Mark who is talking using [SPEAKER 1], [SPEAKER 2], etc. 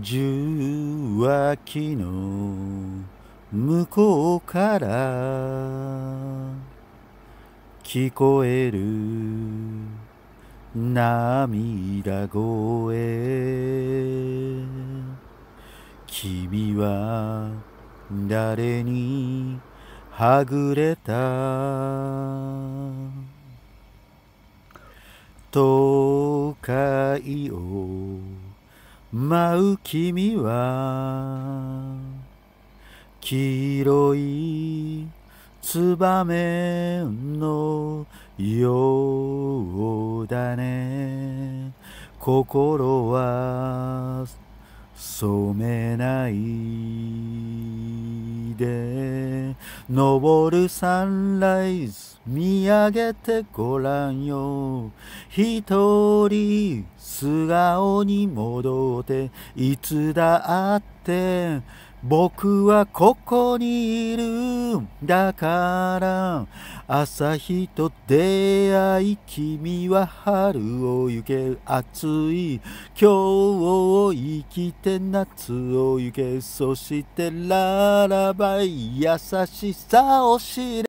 [SPEAKER 1] 重脇の向こうから聞こえる涙声君は誰にはぐれた都会を舞う君は黄色いツバメのようだね心は染めないで昇るサンライズ見上げてごらんよ一人素顔に戻っていつだって僕はここにいるんだから朝日と出会い君は春を行け暑い今日を生きて夏を行けそしてララバイ優しさを知れ